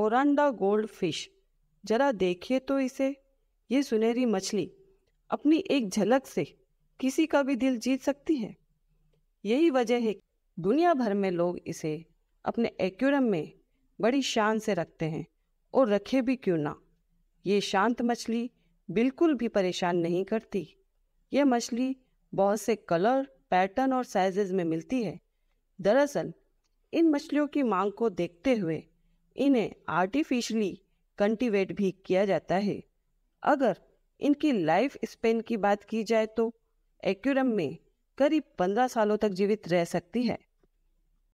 oranda gold fish जरा देखिए तो इसे ये सुनहरी मछली अपनी एक झलक से किसी का भी दिल जीत सकती है यही वजह है दुनिया भर में लोग इसे अपने एक्यूरम में बड़ी शान से रखते हैं और रखे भी क्यों ना ये शांत मछली बिल्कुल भी परेशान नहीं करती यह मछली बहुत से कलर पैटर्न और साइजेज में मिलती है दरअसल इन मछलियों की मांग को देखते हुए इन्हें आर्टिफिशली कंटिवेट भी किया जाता है अगर इनकी लाइफ स्पेन की बात की जाए तो एक्यूरम में करीब पंद्रह सालों तक जीवित रह सकती है